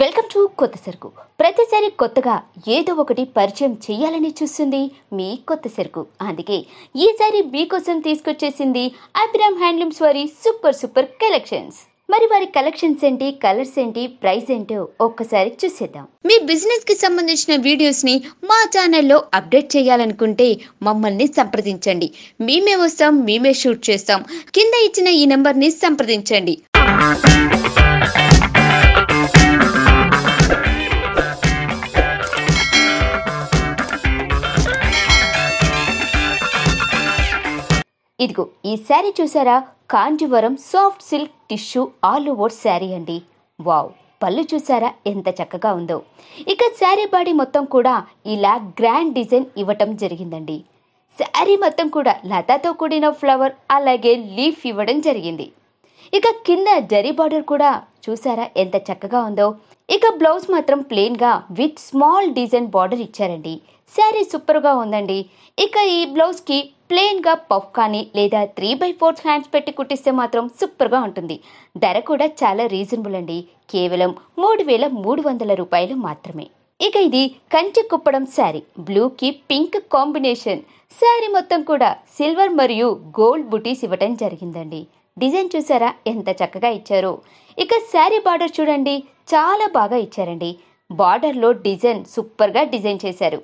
welcome to కొత్త సరుకు ప్రతిసారి కొత్తగా ఏదో ఒకటి పరిచయం చేయాలని చూస్తుంది మీ కొత్త సరుకు అందుకే ఈసారి మీకోసం తీసుకొచ్చేసింది అబిరామ్ హ్యాండ్లూమ్స్ వారి సూపర్ సూపర్ కలెక్షన్స్ మరి వారి కలెక్షన్స్ ఏంటి కలర్స్ ఏంటి ప్రైస్ ఏంటో ఒక్కసారి చూసేద్దాం మీ బిజినెస్ కి సంబంధించిన వీడియోస్ ని మా ఛానల్లో అప్డేట్ చేయాలనుకుంటే మమ్మల్ని సంప్రదించండి మేమే వస్తాం మేమే షూట్ చేస్తాం కింద ఇచ్చిన ఈ నెంబర్ ని సంప్రదించండి ఇదిగో ఈ శారీ చూసారా Kanjeevaram soft silk tissue all over sari అండి వావ్ పళ్ళు చూసారా ఎంత చక్కగా ఉందో ఇక శారీ బాడీ మొత్తం కూడా ఇలా గ్రాండ్ డిజైన్ ఇవ్వటం జరిగిందండి శారీ మొత్తం కూడా లతాతో కూడిన ఫ్లవర్ అలాగే లీఫ్ ఇవ్వడం జరిగింది ఇక కింద జరీ బార్డర్ కూడా చూసారా ఎంత చక్కగా ఉందో ఇక బ్లౌజ్ మాత్రం ప్లెయిన్గా విత్ స్మాల్ డిజైన్ బార్డర్ ఇచ్చారండి శారీ సూపర్గా ఉందండి ఇక ఈ బ్లౌజ్కి ప్లెయిన్గా పఫ్ కానీ లేదా త్రీ బై ఫోర్త్ హ్యాండ్స్ పెట్టి కుట్టిస్తే మాత్రం సూపర్గా ఉంటుంది ధర కూడా చాలా రీజనబుల్ అండి కేవలం మూడు వేల మూడు వందల రూపాయలు మాత్రమే ఇక ఇది కంచి కుప్పడం శారీ బ్లూకి పింక్ కాంబినేషన్ శారీ మొత్తం కూడా సిల్వర్ మరియు గోల్డ్ బుటీస్ ఇవ్వటం జరిగిందండి డిజైన్ చూసారా ఎంత చక్కగా ఇచ్చారు ఇక శారీ బార్డర్ చూడండి చాలా బాగా ఇచ్చారండి బార్డర్లో డిజైన్ సూపర్గా డిజైన్ చేశారు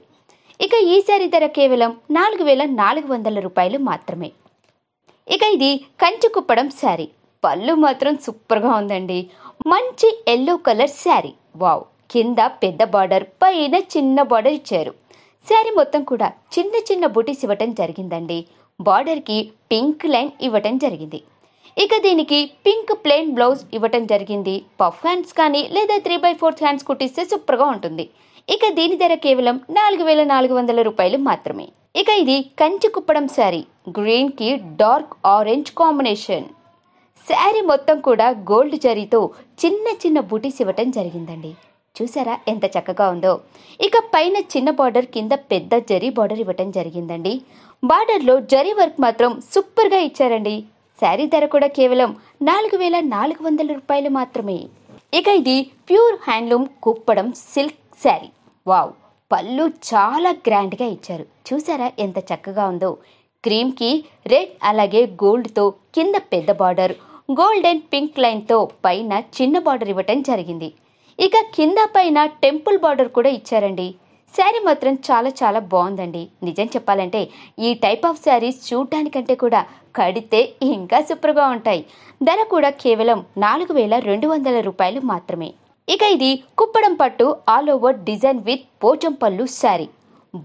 ఇక ఈసారి ధర కేవలం నాలుగు వేల నాలుగు వందల రూపాయలు మాత్రమే ఇక ఇది కంచి కుప్పడం శారీ పళ్ళు మాత్రం సూపర్గా ఉందండి మంచి ఎల్లో కలర్ శారీ వావ్ కింద పెద్ద బార్డర్ పైన చిన్న బార్డర్ ఇచ్చారు శారీ మొత్తం కూడా చిన్న చిన్న బుటీస్ ఇవ్వటం జరిగిందండి బార్డర్కి పింక్ లైన్ ఇవ్వటం జరిగింది ఇక దీనికి పింక్ ప్లెయిన్ బ్లౌజ్ ఇవ్వటం జరిగింది పఫ్ హ్యాండ్స్ కానీ లేదా త్రీ బై ఫోర్త్ హ్యాండ్స్ కుట్టిస్తే సూపర్గా ఉంటుంది ఇక దీని ధర కేవలం నాలుగు వేల నాలుగు వందల రూపాయలు మాత్రమే ఇక ఇది కంచి కుప్పడం శారీ గ్రీన్కి డార్క్ ఆరెంజ్ కాంబినేషన్ శారీ మొత్తం కూడా గోల్డ్ జరీతో చిన్న చిన్న బూటీస్ ఇవ్వటం జరిగిందండి చూసారా ఎంత చక్కగా ఉందో ఇక పైన చిన్న బార్డర్ కింద పెద్ద జరీ బార్డర్ ఇవ్వటం జరిగిందండి బార్డర్లో జరీ వర్క్ మాత్రం సూపర్గా ఇచ్చారండి శారీ ధర కూడా కేవలం నాలుగు వేల నాలుగు వందల రూపాయలు మాత్రమే ఇక ఇది pure handloom Kuppadam silk sari wow pallu చాలా గ్రాండ్గా ఇచ్చారు చూసారా ఎంత చక్కగా ఉందో క్రీమ్కి రెడ్ అలాగే గోల్డ్తో కింద పెద్ద బార్డర్ గోల్డ్ అండ్ పింక్ లైన్తో పైన చిన్న బార్డర్ ఇవ్వటం జరిగింది ఇక కింద పైన టెంపుల్ బార్డర్ కూడా ఇచ్చారండి శారీ మాత్రం చాలా చాలా బాగుందండి నిజం చెప్పాలంటే ఈ టైప్ ఆఫ్ శారీస్ చూడటానికంటే కూడా కడితే ఇంకా సూపర్గా ఉంటాయి ధర కూడా కేవలం నాలుగు వేల రెండు వందల రూపాయలు మాత్రమే ఇక ఇది కుప్పడం పట్టు ఆల్ ఓవర్ డిజైన్ విత్ పోచం పళ్ళు శారీ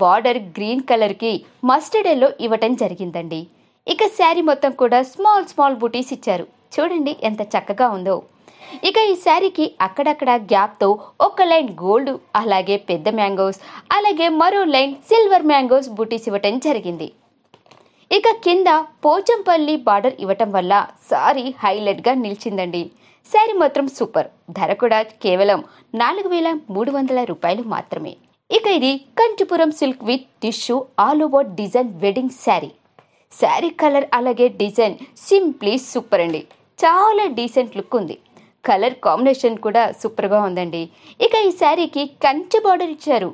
బార్డర్ గ్రీన్ కలర్కి మస్టర్డ్ ఎల్లో ఇవ్వటం జరిగిందండి ఇక శారీ మొత్తం కూడా స్మాల్ స్మాల్ బూటీస్ ఇచ్చారు చూడండి ఎంత చక్కగా ఉందో ఇక ఈ శారీకి అక్కడక్కడ గ్యాప్తో ఒక లైన్ గోల్డ్ అలాగే పెద్ద మ్యాంగోస్ అలాగే మరో లైన్ సిల్వర్ మ్యాంగోస్ బూటీస్ ఇవ్వటం జరిగింది ఇక కింద పోచంపల్లి బార్డర్ ఇవ్వటం వల్ల సారీ హైలైట్గా నిలిచిందండి శారీ మాత్రం సూపర్ ధర కూడా కేవలం నాలుగు వేల మూడు వందల రూపాయలు మాత్రమే ఇక ఇది Kanchipuram silk with tissue all over design wedding sari sari colour అలాగే డిజైన్ సింప్లీ సూపర్ అండి చాలా డీసెంట్ లుక్ ఉంది కలర్ కాంబినేషన్ కూడా సూపర్గా ఉందండి ఇక ఈ శారీకి కంచి బార్డర్ ఇచ్చారు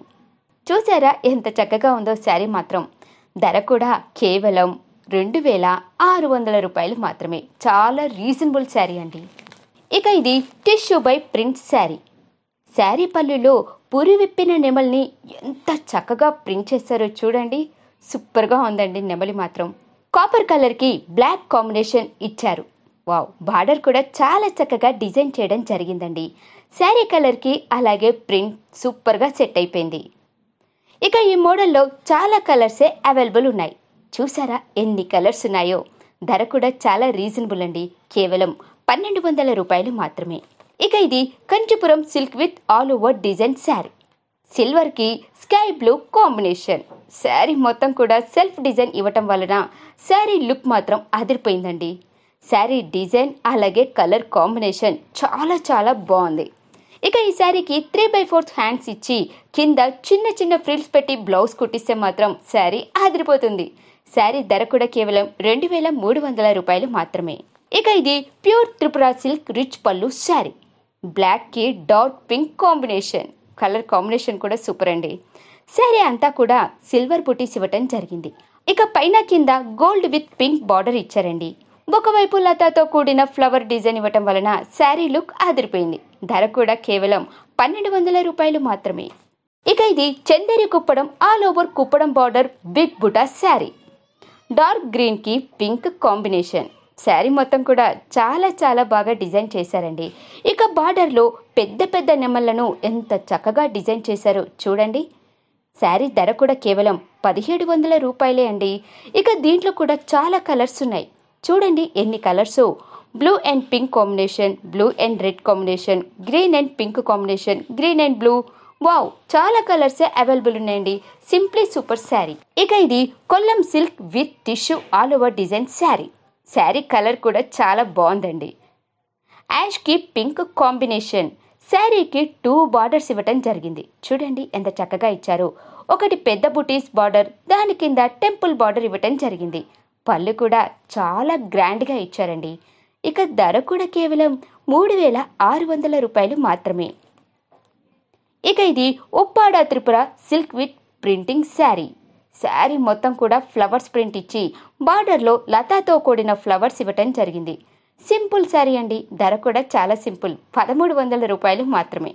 చూసారా ఎంత చక్కగా ఉందో శారీ మాత్రం ధర కూడా కేవలం రెండు వేల ఆరు వందల రూపాయలు మాత్రమే చాలా రీజనబుల్ శారీ అండి ఇక ఇది tissue by print sari sari పళ్ళులో పూరి విప్పిన నెమలిని ఎంత చక్కగా ప్రింట్ చేస్తారో చూడండి సూపర్గా ఉందండి నెమలి మాత్రం కాపర్ కలర్కి బ్లాక్ కాంబినేషన్ ఇచ్చారు వావ్ బార్డర్ కూడా చాలా చక్కగా డిజైన్ చేయడం జరిగిందండి శారీ కలర్కి అలాగే ప్రింట్ సూపర్గా సెట్ అయిపోయింది ఇక ఈ మోడల్లో చాలా కలర్సే అవైలబుల్ ఉన్నాయి చూసారా ఎన్ని కలర్స్ ఉన్నాయో ధర కూడా చాలా రీజనబుల్ అండి కేవలం పన్నెండు వందల రూపాయలు మాత్రమే ఇక ఇది Kanchipuram silk with all over design sari సిల్వర్కి స్కై బ్లూ కాంబినేషన్ శారీ మొత్తం కూడా సెల్ఫ్ డిజైన్ ఇవ్వటం వలన శారీ లుక్ మాత్రం అదిరిపోయిందండి శారీ డిజైన్ అలాగే కలర్ కాంబినేషన్ చాలా చాలా బాగుంది ఇక ఈ శారీకి త్రీ బై ఫోర్త్ హ్యాండ్స్ ఇచ్చి కింద చిన్న చిన్న ఫ్రిల్స్ పెట్టి బ్లౌజ్ కుట్టిస్తే మాత్రం శారీ ఆదిరిపోతుంది శారీ ధర కూడా కేవలం రెండు వేల మూడు వందల రూపాయలు మాత్రమే ఇక ఇది pure Tripura silk rich pallu sari బ్లాక్కి dark pink combination colour combination కూడా సూపర్ అండి శారీ అంతా కూడా సిల్వర్ బుటీస్ ఇవ్వటం జరిగింది ఇక పైన కింద గోల్డ్ విత్ పింక్ బార్డర్ ఇచ్చారండి ఒకవైపు లతాతో కూడిన ఫ్లవర్ డిజైన్ ఇవ్వటం వలన శారీ లుక్ ఆదిరిపోయింది ధర కూడా కేవలం పన్నెండు వందల రూపాయలు మాత్రమే ఇక ఇది Chanderi Kuppadam all over Kuppadam border big buta sari dark గ్రీన్కి పింక్ కాంబినేషన్ శారీ మొత్తం కూడా చాలా చాలా బాగా డిజైన్ చేశారండి ఇక బార్డర్లో పెద్ద పెద్ద నెమళ్లను ఎంత చక్కగా డిజైన్ చేశారో చూడండి శారీ ధర కూడా కేవలం పదిహేడు వందల రూపాయలే అండి ఇక దీంట్లో కూడా చాలా కలర్స్ ఉన్నాయి చూడండి ఎన్ని colours blue and pink combination blue and red combination green and pink combination green and blue wow చాలా కలర్సే అవైలబుల్ ఉన్నాయండి సింప్లీ సూపర్ శారీ ఇక ఇది Kollam silk with tissue all over design sari sari colour కూడా చాలా బాగుందండి యాష్కి పింక్ కాంబినేషన్ శారీకి టూ బార్డర్స్ ఇవ్వటం జరిగింది చూడండి ఎంత చక్కగా ఇచ్చారు ఒకటి పెద్ద బుటీస్ బార్డర్ దాని కింద టెంపుల్ బార్డర్ ఇవ్వటం జరిగింది పళ్ళు కూడా చాలా గ్రాండ్గా ఇచ్చారండి ఇక ధర కూడా కేవలం మూడు వేల ఆరు వందల రూపాయలు మాత్రమే ఇక ఇది Uppada Tripura silk with printing sari sari మొత్తం కూడా ఫ్లవర్స్ ప్రింట్ ఇచ్చి బార్డర్లో లతాతో కూడిన ఫ్లవర్స్ ఇవ్వటం జరిగింది సింపుల్ శారీ అండి ధర కూడా చాలా సింపుల్ పదమూడు వందల రూపాయలు మాత్రమే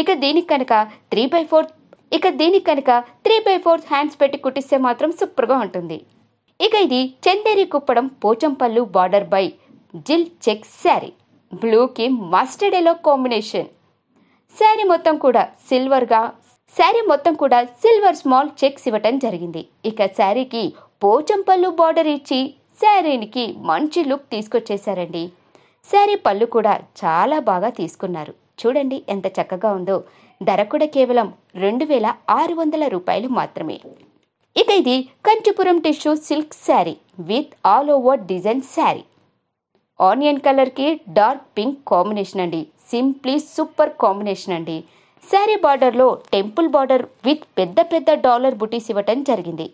ఇక దీనికి కనుక త్రీ బై ఫోర్త్ ఇక దీనికి కనుక త్రీ బై ఫోర్త్ హ్యాండ్స్ పెట్టి కుట్టిస్తే మాత్రం సూపర్గా ఉంటుంది ఇక ఇది చందేరి కుప్పడం పోచంపల్లు బార్డర్ బై జిల్ చెక్ శారీ బ్లూకి మస్టర్డ్ ఎలో కాంబినేషన్ శారీ మొత్తం కూడా సిల్వర్గా శారీ మొత్తం కూడా సిల్వర్ స్మాల్ చెక్స్ ఇవ్వటం జరిగింది ఇక శారీకి పోచంపల్లు బార్డర్ ఇచ్చి శారీనికి మంచి లుక్ తీసుకొచ్చేశారండి శారీ పళ్ళు కూడా చాలా బాగా తీసుకున్నారు చూడండి ఎంత చక్కగా ఉందో ధర కూడా కేవలం రెండు వేల ఆరు వందల రూపాయలు మాత్రమే ఇక ఇది Kanchipuram tissue silk sari with all over design sari onion కలర్కి డార్క్ పింక్ కాంబినేషన్ అండి సింప్లీ సూపర్ కాంబినేషన్ అండి శారీ బార్డర్లో టెంపుల్ బార్డర్ విత్ పెద్ద పెద్ద డాలర్ బుటీస్ ఇవ్వటం జరిగింది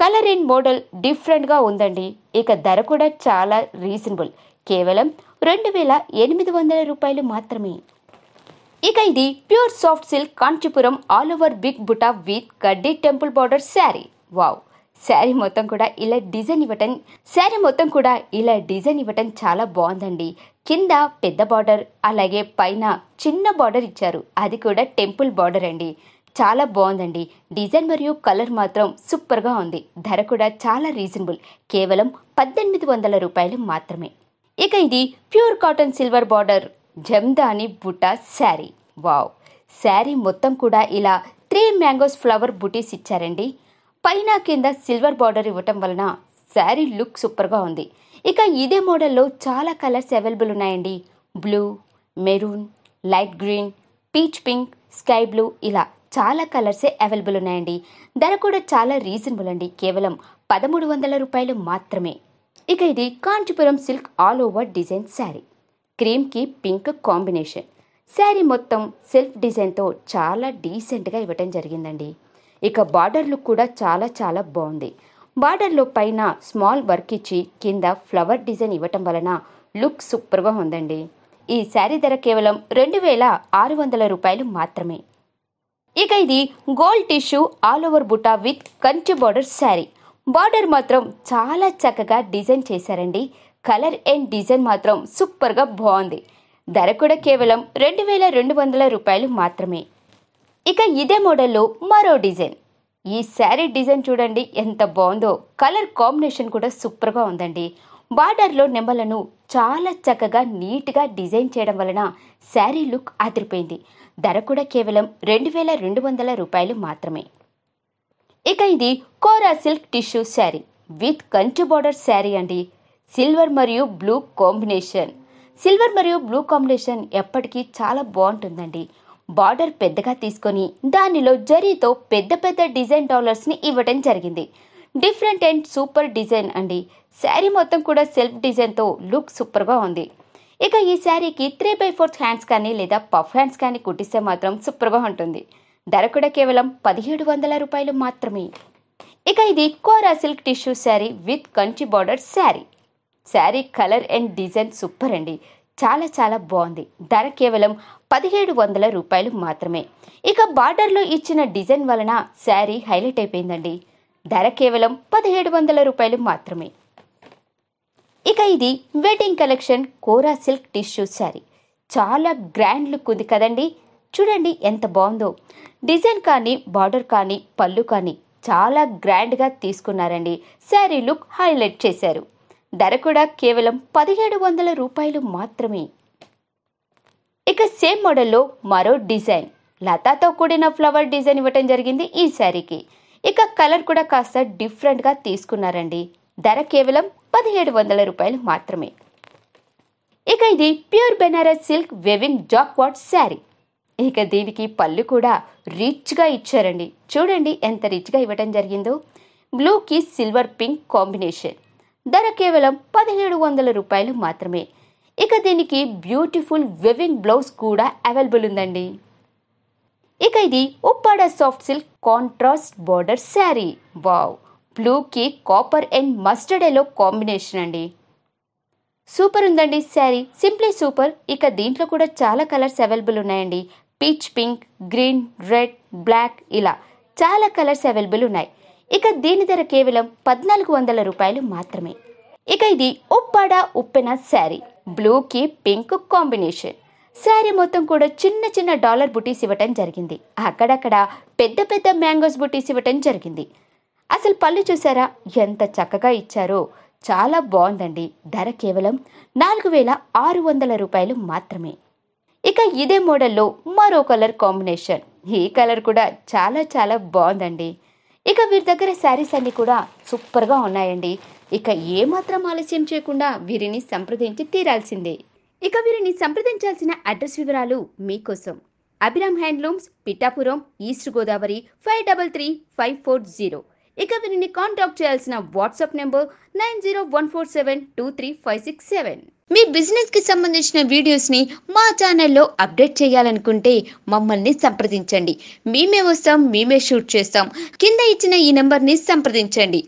కలర్ అండ్ మోడల్ డిఫరెంట్గా ఉందండి ఇక ధర కూడా చాలా రీజనబుల్ కేవలం రెండు వేల ఎనిమిది వందల రూపాయలు మాత్రమే ఇక ఇది pure soft silk Kanchipuram all over big buta with గడ్డి temple border sari wow sari మొత్తం కూడా ఇలా డిజైన్ ఇవ్వటం శారీ మొత్తం కూడా ఇలా డిజైన్ ఇవ్వటం చాలా బాగుందండి కింద పెద్ద బార్డర్ అలాగే పైన చిన్న బార్డర్ ఇచ్చారు అది కూడా టెంపుల్ బార్డర్ అండి చాలా బాగుందండి డిజైన్ మరియు కలర్ మాత్రం సూపర్గా ఉంది ధర కూడా చాలా రీజనబుల్ కేవలం పద్దెనిమిది వందల రూపాయలు మాత్రమే ఇక ఇది pure cotton silver border Jamdani buta sari wow sari మొత్తం కూడా ఇలా త్రీ మ్యాంగోస్ ఫ్లవర్ బుటీస్ ఇచ్చారండి పైన కింద సిల్వర్ బార్డర్ ఇవ్వటం వలన శారీ లుక్ సూపర్గా ఉంది ఇక ఇదే మోడల్లో చాలా కలర్స్ అవైలబుల్ ఉన్నాయండి blue maroon light green peach pink sky blue ఇలా చాలా కలర్సే అవైలబుల్ ఉన్నాయండి ధర కూడా చాలా రీజనబుల్ అండి కేవలం పదమూడు వందల రూపాయలు మాత్రమే ఇక ఇది Kanchipuram silk all over design sari క్రీమ్కి పింక్ కాంబినేషన్ శారీ మొత్తం సెల్ఫ్ డిజైన్తో చాలా డీసెంట్గా ఇవ్వటం జరిగిందండి ఇక బార్డర్ లుక్ కూడా చాలా చాలా బాగుంది బార్డర్లో పైన స్మాల్ వర్క్ ఇచ్చి కింద ఫ్లవర్ డిజైన్ ఇవ్వటం వలన లుక్ సూపర్గా ఉందండి ఈ శారీ ధర కేవలం రెండు వేల ఆరు వందల రూపాయలు మాత్రమే ఇక ఇది gold tissue all over buta with Kanchi border sari border మాత్రం చాలా చక్కగా డిజైన్ చేశారండి కలర్ అండ్ డిజైన్ మాత్రం సూపర్గా బాగుంది ధర కూడా కేవలం రెండు వేల రెండు వందల రూపాయలు మాత్రమే ఇక ఇదే మోడల్లో మరో డిజైన్ ఈ శారీ డిజైన్ చూడండి ఎంత బాగుందో కలర్ కాంబినేషన్ కూడా సూపర్గా ఉందండి బార్డర్లో నెమలను చాలా చక్కగా నీట్గా డిజైన్ చేయడం వలన శారీ లుక్ అదిరిపోయింది ధర కూడా కేవలం రెండు వేల రెండు వందల రూపాయలు మాత్రమే ఇక ఇది Kora silk tissue sari with కంచు బార్డర్ శారీ అండి సిల్వర్ మరియు బ్లూ కాంబినేషన్ సిల్వర్ మరియు బ్లూ కాంబినేషన్ ఎప్పటికీ చాలా బాగుంటుందండి బార్డర్ పెద్దగా తీసుకొని దానిలో జరీతో పెద్ద పెద్ద డిజైన్ డాలర్స్ని ఇవ్వటం జరిగింది డిఫరెంట్ అండ్ సూపర్ డిజైన్ అండి శారీ మొత్తం కూడా సెల్ఫ్ డిజైన్తో లుక్ సూపర్గా ఉంది ఇక ఈ శారీకి త్రీ బై ఫోర్త్ హ్యాండ్స్ కానీ లేదా పఫ్ హ్యాండ్స్ కానీ కుట్టిస్తే మాత్రం సూపర్గా ఉంటుంది ధర కూడా కేవలం పదిహేడు వందల రూపాయలు మాత్రమే ఇక ఇది Kora silk tissue sari with Kanchi border sari sari colour and design super అండి చాలా చాలా బాగుంది ధర కేవలం పదిహేడు వందల రూపాయలు మాత్రమే ఇక బార్డర్లో ఇచ్చిన డిజైన్ వలన శారీ హైలైట్ అయిపోయిందండి ధర కేవలం పదిహేడు వందల రూపాయలు మాత్రమే ఇక ఇది wedding collection Kora silk tissue sari చాలా గ్రాండ్ లుక్ ఉంది కదండి చూడండి ఎంత బాగుందో డిజైన్ కానీ బార్డర్ కానీ పళ్ళు కానీ చాలా గ్రాండ్గా తీసుకున్నారండి శారీ లుక్ హైలైట్ చేశారు ధర కూడా కేవలం పదిహేడు వందల రూపాయలు మాత్రమే ఇక సేమ్ మోడల్లో మరో డిజైన్ లతాతో కూడిన ఫ్లవర్ డిజైన్ ఇవ్వటం జరిగింది ఈ శారీకి ఇక కలర్ కూడా కాస్త డిఫరెంట్గా తీసుకున్నారండి ధర కేవలం పదిహేడు వందల రూపాయలు మాత్రమే ఇక ఇది pure Banaras silk weaving jacquard sari ఇక దీనికి పళ్ళు కూడా రిచ్గా ఇచ్చారండి చూడండి ఎంత రిచ్గా ఇవ్వటం జరిగిందో బ్లూకి సిల్వర్ పింక్ కాంబినేషన్ ధర కేవలం పదిహేడు వందల రూపాయలు మాత్రమే ఇక దీనికి బ్యూటిఫుల్ వెవింగ్ బ్లౌజ్ కూడా అవైలబుల్ ఉందండి ఇక ఇది Uppada soft silk contrast border sari wow బ్లూకి copper and mustard yellow combination అండి సూపర్ ఉందండి శారీ సింప్లీ సూపర్ ఇక దీంట్లో కూడా చాలా కలర్స్ అవైలబుల్ ఉన్నాయండి peach pink green red black ఇలా చాలా కలర్స్ అవైలబుల్ ఉన్నాయి ఇక దీని ధర కేవలం పద్నాలుగు వందల రూపాయలు మాత్రమే ఇక ఇది ఉప్పాడ ఉప్పెన శారీ బ్లూకి పింక్ కాంబినేషన్ శారీ మొత్తం కూడా చిన్న చిన్న డాలర్ బుటీస్ ఇవ్వటం జరిగింది అక్కడక్కడ పెద్ద పెద్ద మ్యాంగోస్ బుటీస్ ఇవ్వటం జరిగింది అసలు పళ్ళు చూసారా ఎంత చక్కగా ఇచ్చారో చాలా బాగుందండి ధర కేవలం నాలుగు వేల ఆరు వందల రూపాయలు మాత్రమే ఇక ఇదే మోడల్లో మరో కలర్ కాంబినేషన్ ఈ కలర్ కూడా చాలా చాలా బాగుందండి ఇక వీరి దగ్గర శారీస్ అన్నీ కూడా సూపర్గా ఉన్నాయండి ఇక ఏమాత్రం ఆలస్యం చేయకుండా వీరిని సంప్రదించి తీరాల్సిందే ఇక వీరిని సంప్రదించాల్సిన అడ్రస్ వివరాలు మీకోసం Abhiram handlooms Pithapuram east Godavari five double three five four zero ఇక వీరిని కాంటాక్ట్ చేయాల్సిన WhatsApp number nine zero one four seven two three five six seven మీ బిజినెస్కి సంబంధించిన వీడియోస్ని మా ఛానల్లో అప్డేట్ చేయాలనుకుంటే మమ్మల్ని సంప్రదించండి మేమే వస్తాం మేమే షూట్ చేస్తాం కింద ఇచ్చిన ఈ నెంబర్ని సంప్రదించండి